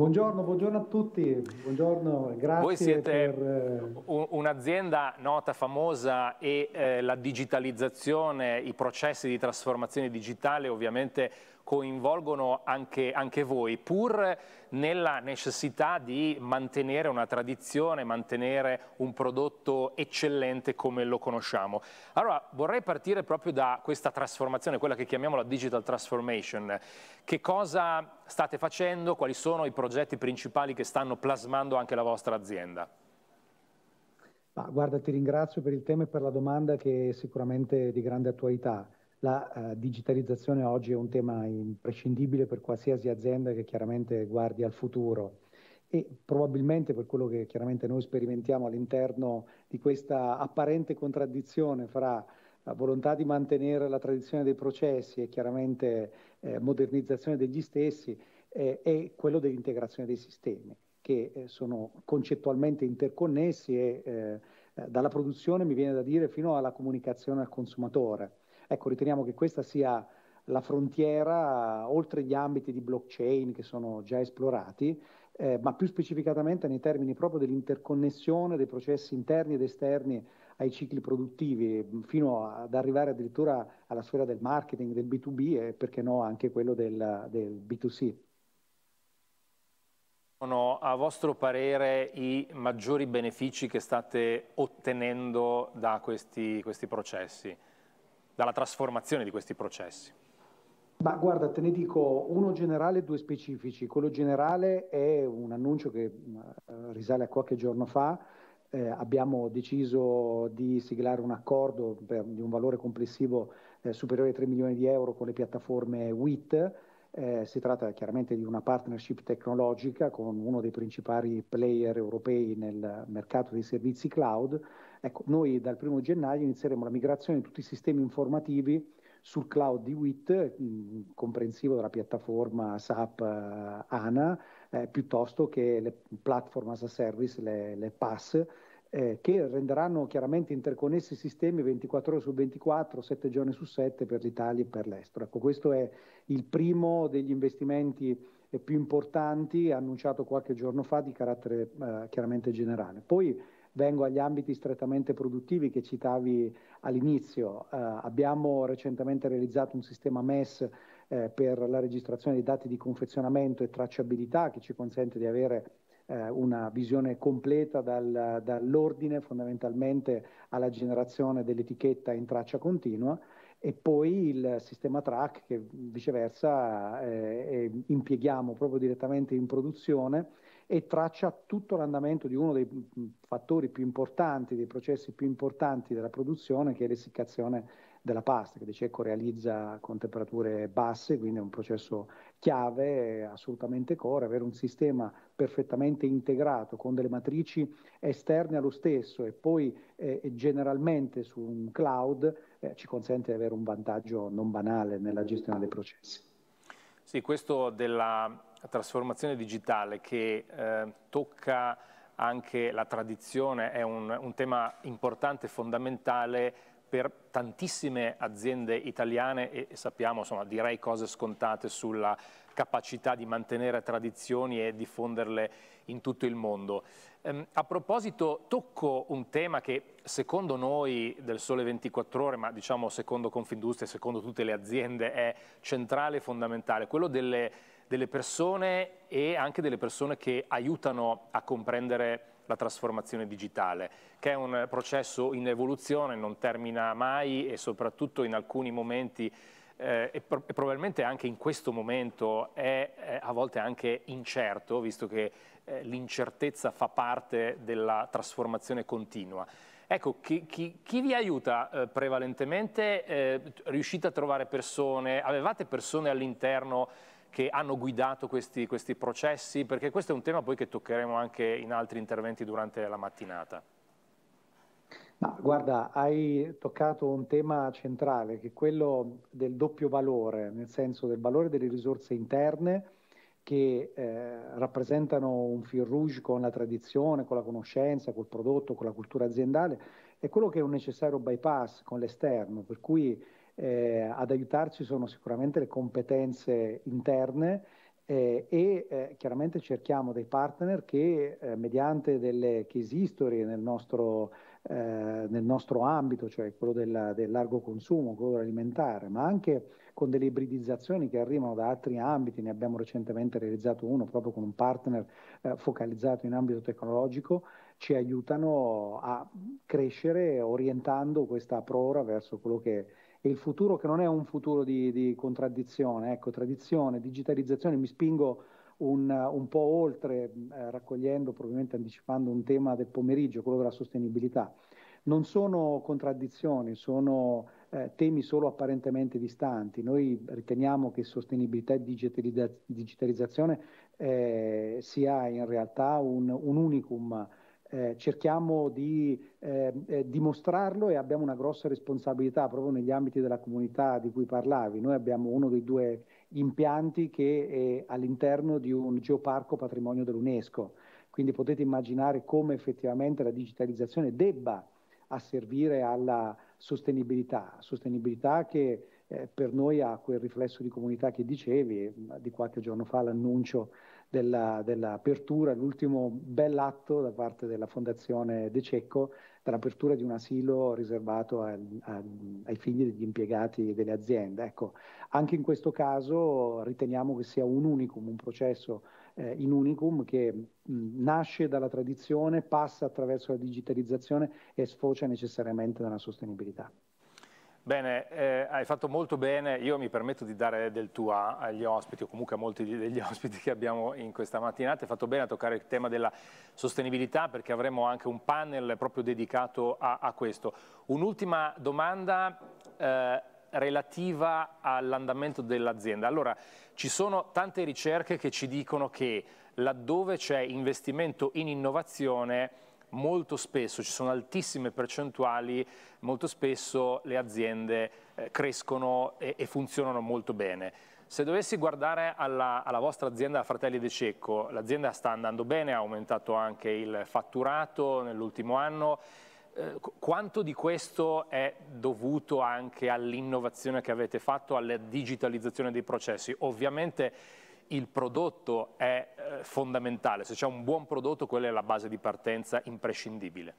Buongiorno, buongiorno, a tutti, buongiorno, grazie. Voi siete per... Eh, un'azienda nota, famosa e eh, la digitalizzazione, i processi di trasformazione digitale ovviamente coinvolgono anche, anche voi, pur nella necessità di mantenere una tradizione, mantenere un prodotto eccellente come lo conosciamo. Allora vorrei partire proprio da questa trasformazione, quella che chiamiamo la digital transformation. Che cosa state facendo? Quali sono i progetti principali che stanno plasmando anche la vostra azienda? Ah, guarda, ti ringrazio per il tema e per la domanda che è sicuramente di grande attualità. La eh, digitalizzazione oggi è un tema imprescindibile per qualsiasi azienda che chiaramente guardi al futuro e probabilmente per quello che chiaramente noi sperimentiamo all'interno di questa apparente contraddizione fra la volontà di mantenere la tradizione dei processi e chiaramente eh, modernizzazione degli stessi eh, è quello dell'integrazione dei sistemi che eh, sono concettualmente interconnessi e eh, eh, dalla produzione mi viene da dire fino alla comunicazione al consumatore. Ecco, riteniamo che questa sia la frontiera oltre gli ambiti di blockchain che sono già esplorati, eh, ma più specificatamente nei termini proprio dell'interconnessione dei processi interni ed esterni ai cicli produttivi, fino ad arrivare addirittura alla sfera del marketing, del B2B e perché no anche quello del, del B2C. Sono a vostro parere i maggiori benefici che state ottenendo da questi, questi processi? dalla trasformazione di questi processi? Ma guarda, te ne dico uno generale e due specifici. Quello generale è un annuncio che mm, eh, risale a qualche giorno fa. Eh, abbiamo deciso di siglare un accordo per, di un valore complessivo eh, superiore a 3 milioni di euro con le piattaforme WIT. Eh, si tratta chiaramente di una partnership tecnologica con uno dei principali player europei nel mercato dei servizi cloud Ecco, noi dal primo gennaio inizieremo la migrazione di tutti i sistemi informativi sul cloud di WIT, comprensivo della piattaforma SAP eh, ANA, eh, piuttosto che le platform as a service, le, le PAS, eh, che renderanno chiaramente interconnessi i sistemi 24 ore su 24, 7 giorni su 7 per l'Italia e per l'estero. Ecco, questo è il primo degli investimenti più importanti, annunciato qualche giorno fa, di carattere eh, chiaramente generale. Poi vengo agli ambiti strettamente produttivi che citavi all'inizio. Eh, abbiamo recentemente realizzato un sistema MES eh, per la registrazione dei dati di confezionamento e tracciabilità che ci consente di avere eh, una visione completa dal, dall'ordine fondamentalmente alla generazione dell'etichetta in traccia continua e poi il sistema track che viceversa eh, impieghiamo proprio direttamente in produzione e traccia tutto l'andamento di uno dei mm, fattori più importanti, dei processi più importanti della produzione, che è l'essiccazione della pasta, che di cecco realizza con temperature basse, quindi è un processo chiave, assolutamente core, avere un sistema perfettamente integrato con delle matrici esterne allo stesso e poi eh, generalmente su un cloud eh, ci consente di avere un vantaggio non banale nella gestione dei processi. Sì, questo della trasformazione digitale che eh, tocca anche la tradizione è un, un tema importante, fondamentale per tantissime aziende italiane e sappiamo, insomma, direi cose scontate sulla capacità di mantenere tradizioni e diffonderle in tutto il mondo. Ehm, a proposito, tocco un tema che secondo noi del Sole 24 Ore, ma diciamo secondo Confindustria, secondo tutte le aziende, è centrale e fondamentale, quello delle, delle persone e anche delle persone che aiutano a comprendere la trasformazione digitale, che è un processo in evoluzione, non termina mai e soprattutto in alcuni momenti eh, e, pro e, probabilmente anche in questo momento è eh, a volte anche incerto, visto che eh, l'incertezza fa parte della trasformazione continua. Ecco, chi, chi, chi vi aiuta eh, prevalentemente? Eh, riuscite a trovare persone? Avevate persone all'interno che hanno guidato questi, questi processi? Perché questo è un tema poi che toccheremo anche in altri interventi durante la mattinata. No, guarda, hai toccato un tema centrale che è quello del doppio valore, nel senso del valore delle risorse interne che eh, rappresentano un fil rouge con la tradizione, con la conoscenza, col prodotto, con la cultura aziendale, e quello che è un necessario bypass con l'esterno, per cui eh, ad aiutarci sono sicuramente le competenze interne eh, e eh, chiaramente cerchiamo dei partner che eh, mediante delle case history nel nostro, eh, nel nostro ambito, cioè quello della, del largo consumo, quello alimentare, ma anche con delle ibridizzazioni che arrivano da altri ambiti, ne abbiamo recentemente realizzato uno proprio con un partner eh, focalizzato in ambito tecnologico, ci aiutano a crescere orientando questa prora verso quello che e il futuro che non è un futuro di, di contraddizione, ecco, tradizione, digitalizzazione, mi spingo un, un po' oltre, eh, raccogliendo, probabilmente anticipando un tema del pomeriggio, quello della sostenibilità. Non sono contraddizioni, sono eh, temi solo apparentemente distanti. Noi riteniamo che sostenibilità e digitalizzazione eh, sia in realtà un, un unicum eh, cerchiamo di ehm, eh, dimostrarlo e abbiamo una grossa responsabilità proprio negli ambiti della comunità di cui parlavi. Noi abbiamo uno dei due impianti che è all'interno di un geoparco patrimonio dell'UNESCO, quindi potete immaginare come effettivamente la digitalizzazione debba asservire alla sostenibilità, sostenibilità che eh, per noi ha quel riflesso di comunità che dicevi, eh, di qualche giorno fa l'annuncio della, dell'apertura, l'ultimo bell'atto da parte della Fondazione De Cecco, dell'apertura di un asilo riservato a, a, ai figli degli impiegati delle aziende. Ecco, anche in questo caso riteniamo che sia un unicum, un processo eh, in unicum che mh, nasce dalla tradizione, passa attraverso la digitalizzazione e sfocia necessariamente nella sostenibilità. Bene, eh, hai fatto molto bene, io mi permetto di dare del tuo agli ospiti o comunque a molti degli ospiti che abbiamo in questa mattinata, hai fatto bene a toccare il tema della sostenibilità perché avremo anche un panel proprio dedicato a, a questo. Un'ultima domanda eh, relativa all'andamento dell'azienda. Allora, ci sono tante ricerche che ci dicono che laddove c'è investimento in innovazione molto spesso, ci sono altissime percentuali, molto spesso le aziende eh, crescono e, e, funzionano molto bene. Se dovessi guardare alla, alla vostra azienda Fratelli De Cecco, l'azienda sta andando bene, ha aumentato anche il fatturato nell'ultimo anno, eh, quanto di questo è dovuto anche all'innovazione che avete fatto, alla digitalizzazione dei processi? Ovviamente il prodotto è eh, fondamentale, se c'è un buon prodotto quella è la base di partenza imprescindibile.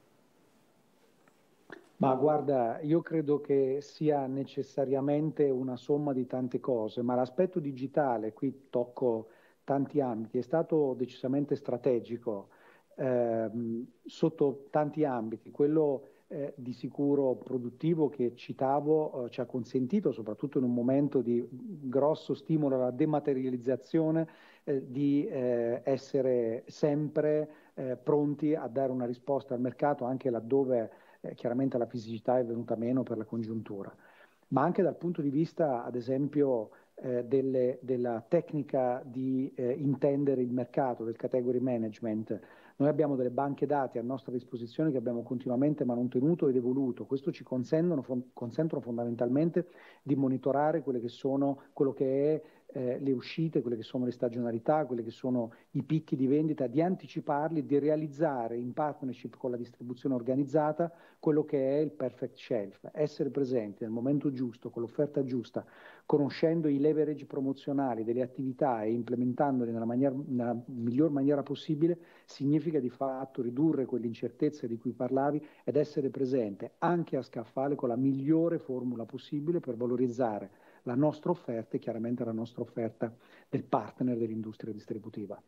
Ma guarda, io credo che sia necessariamente una somma di tante cose, ma l'aspetto digitale, qui tocco tanti ambiti, è stato decisamente strategico eh, sotto tanti ambiti. Quello eh, di sicuro produttivo che citavo eh, ci ha consentito, soprattutto in un momento di grosso stimolo alla dematerializzazione, eh, di eh, essere sempre eh, pronti a dare una risposta al mercato anche laddove eh, chiaramente la fisicità è venuta meno per la congiuntura. Ma anche dal punto di vista, ad esempio, eh, delle, della tecnica di eh, intendere il mercato, del category management. Noi abbiamo delle banche dati a nostra disposizione che abbiamo continuamente mantenuto ed evoluto. Questo ci consentono, fon- consentono fondamentalmente di monitorare che sono, quello che è eh, le uscite, quelle che sono le stagionalità, quelli che sono i picchi di vendita, di anticiparli, di realizzare in partnership con la distribuzione organizzata quello che è il perfect shelf, essere presenti nel momento giusto, con l'offerta giusta, conoscendo i leverage promozionali delle attività e implementandoli nella, maniera, nella miglior maniera possibile, significa di fatto ridurre quell'incertezza di cui parlavi ed essere presente anche a scaffale con la migliore formula possibile per valorizzare la nostra offerta e chiaramente la nostra offerta del partner dell'industria distributiva.